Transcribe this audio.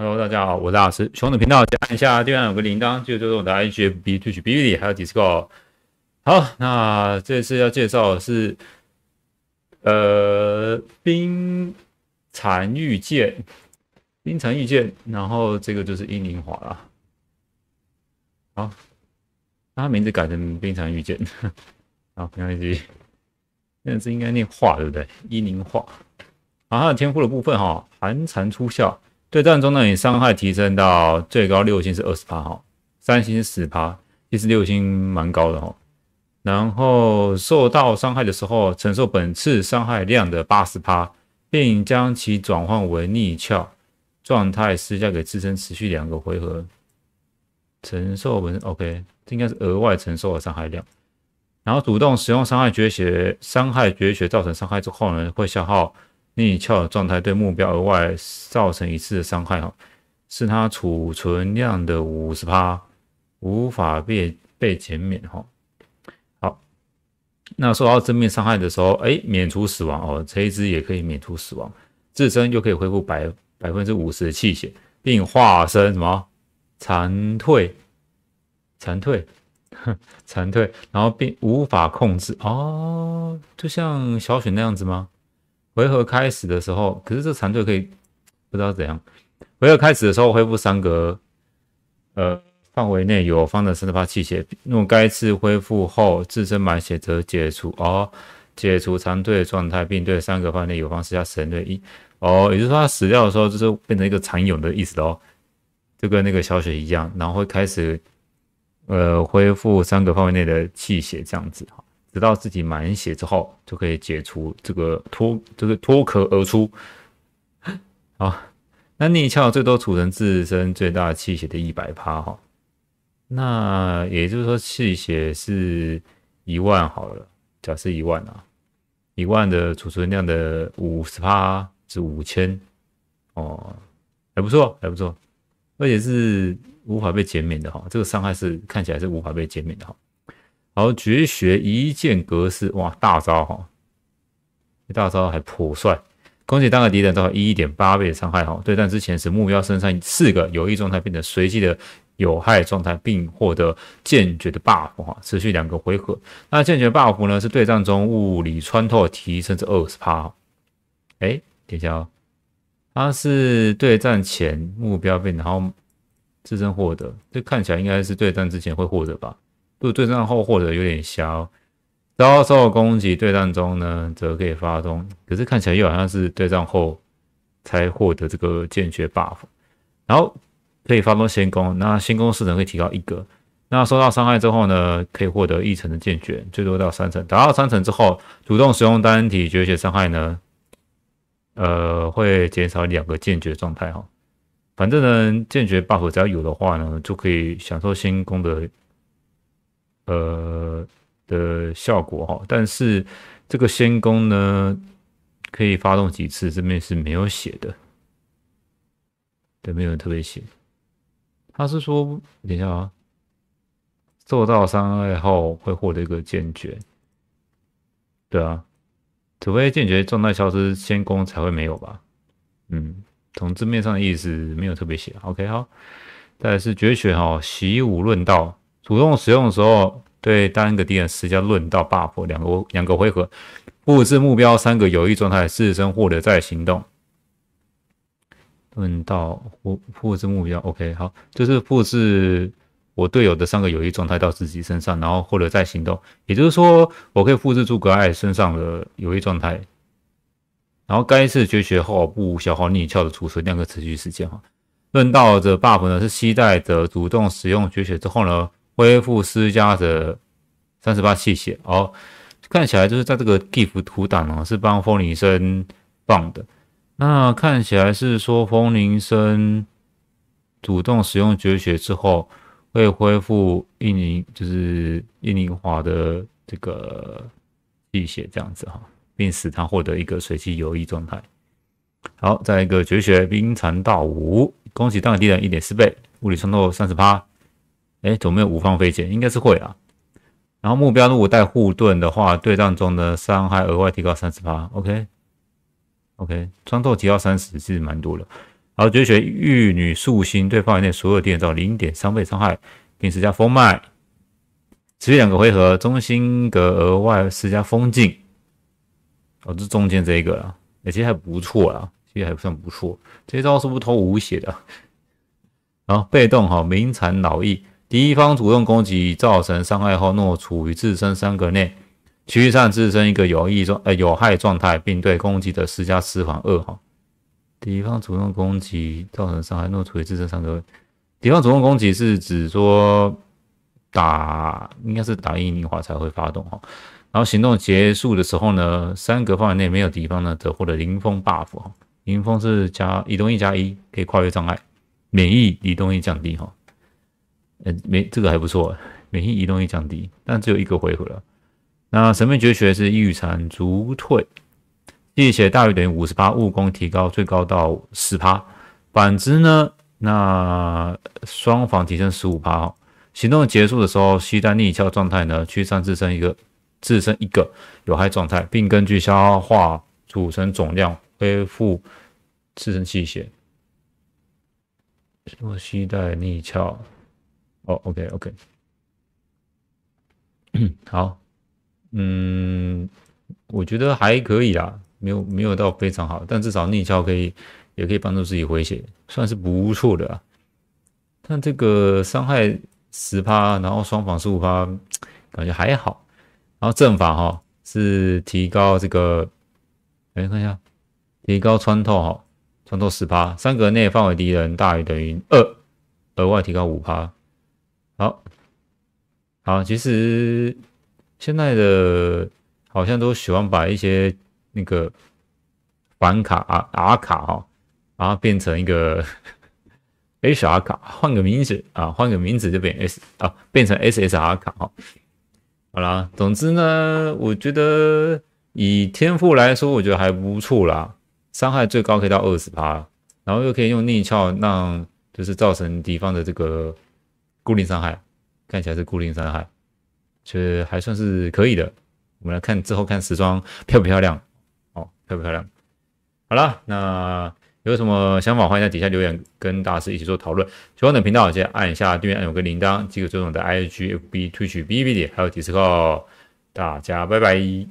Hello，大家好，我是熊的频道。按一下，地上有个铃铛，就就是我的 g f b c 取 b b d 还有 Disco。好，那这次要介绍的是，呃，冰蚕玉剑，冰蚕玉剑，然后这个就是伊宁华啦。好，他名字改成冰蚕玉剑，好，后不要忘那名字应该念华对不对？伊宁华。好，他的天赋的部分哈，寒蝉出鞘。对战中呢，你伤害提升到最高六星是二十八吼，三星十趴，其实六星蛮高的哈。然后受到伤害的时候，承受本次伤害量的八十趴，并将其转换为逆翘状态施加给自身，持续两个回合。承受本 OK，这应该是额外承受的伤害量。然后主动使用伤害绝学，伤害绝学造成伤害之后呢，会消耗。内翘的状态对目标额外造成一次伤害哈，是它储存量的五十趴，无法被被减免哈。好，那说到正面伤害的时候，哎，免除死亡哦，这一只也可以免除死亡，自身又可以恢复百百分之五十气血，并化身什么残退，残退，残退，然后并无法控制哦，就像小雪那样子吗？回合开始的时候，可是这残队可以不知道怎样。回合开始的时候恢复三格，呃，范围内有方的三十八气血，若该次恢复后自身满血则解除，哦，解除残队状态，并对三格范围内有方施加神队一。哦，也就是说他死掉的时候就是变成一个残勇的意思哦，就跟那个小雪一样，然后会开始呃恢复三格范围内的气血这样子哈。直到自己满血之后，就可以解除这个脱，就是脱壳而出。好，那逆鞘最多储存自身最大气血的一百趴哈。那也就是说气血是一万好了，假设一万啊，一万的储存量的五十趴是五千哦，还不错，还不错，而且是无法被减免的哈。这个伤害是看起来是无法被减免的哈。好绝学一剑格式，哇大招哈，大招还颇帅，攻击单个敌人造成一点八倍伤害，哈，对战之前使目标身上四个有益状态变成随机的有害状态，并获得剑诀的 buff 哈，持续两个回合。那剑诀 buff 呢？是对战中物理穿透提升至二十趴。哎，一下哦，它是对战前目标变，然后自身获得，这看起来应该是对战之前会获得吧？对对战后或者有点小遭受攻击，对战中呢则可以发动。可是看起来又好像是对战后才获得这个剑诀 buff，然后可以发动先攻。那先攻四能会提高一个。那受到伤害之后呢，可以获得一层的剑诀，最多到三层。达到三层之后，主动使用单体绝学伤害呢，呃，会减少两个剑诀状态哈。反正呢，剑诀 buff 只要有的话呢，就可以享受先攻的。呃的效果哈，但是这个仙宫呢，可以发动几次？这边是没有写的，对，没有人特别写。他是说，等一下啊，受到伤害后会获得一个剑诀，对啊，除非剑诀状态消失，仙宫才会没有吧？嗯，从字面上的意思没有特别写。OK 好，再来是绝学哈，习武论道。主动使用的时候，对单个敌人施加论道 Buff，两个两个回合复制目标三个有益状态，自身获得在行动。论道我复制目标，OK，好，就是复制我队友的三个有益状态到自己身上，然后获得在行动。也就是说，我可以复制诸葛艾身上的有益状态，然后该次绝学后不小黄泥翘的储存量的持续时间哈。论道的 Buff 呢，是期待着主动使用绝学之后呢。恢复施加的三十八气血，好看起来就是在这个地图档啊，是帮风铃声放的。那看起来是说风铃声主动使用绝学之后，会恢复印尼就是印尼华的这个气血这样子哈，并使他获得一个水气游移状态。好，再一个绝学冰蚕道五，恭喜档敌人一点四倍，物理穿透三十八。哎，怎么没有五方飞剑？应该是会啊。然后目标如果带护盾的话，对战中的伤害额外提高三十趴。OK，OK，穿透提高三十，其实蛮多了。然后绝学玉女素心，对范围内所有敌人造零点三倍伤害，并施加风脉，持续两个回合。中心格额外施加风劲。哦，这中间这一个了。诶，其实还不错啊，其实还算不错。这招是不是偷五血的。然后被动哈，名残老逸。敌方主动攻击造成伤害后，若处于自身三格内，驱散自身一个有益状呃有害状态，并对攻击的施加施防二哈。敌方主动攻击造成伤害，若处于自身三格，敌方主动攻击是指说打应该是打一宁华才会发动哈。然后行动结束的时候呢，三格范围内没有敌方呢，则获得凌风 buff 哈。凌风是加移动一加一，可以跨越障碍，免疫移动一降低哈。嗯，没这个还不错，免疫移动也降低，但只有一个回合了。那神秘绝学是预产逐退，气血大于等于五十八，物攻提高最高到十趴。反之呢，那双防提升十五趴。行动结束的时候，西带逆鞘状态呢，驱散自身一个自身一个有害状态，并根据消化组成总量恢复自身气血。我么带逆鞘？哦，OK，OK，好，嗯，我觉得还可以啦，没有没有到非常好，但至少逆敲可以，也可以帮助自己回血，算是不错的啊。但这个伤害十趴，然后双防十五趴，感觉还好。然后正法哈是提高这个，哎，看一下，提高穿透哈，穿透十趴，三格内范围敌人大于等于二，额外提高五趴。好好，其实现在的好像都喜欢把一些那个反卡啊 R 卡哈它变成一个 H R 卡，换个名字啊，换个名字就变 S 啊，变成 S S R 卡哈。好啦，总之呢，我觉得以天赋来说，我觉得还不错啦，伤害最高可以到二十趴，然后又可以用逆翘让就是造成敌方的这个。固定伤害，看起来是固定伤害，却还算是可以的。我们来看之后看时装漂不漂亮，哦，漂不漂亮？好了，那有什么想法，欢迎在底下留言，跟大师一起做讨论。喜欢的频道记得按一下订阅，按个铃铛，记得周总的 IGFB Twitch BB 点还有 Discord，大家拜拜。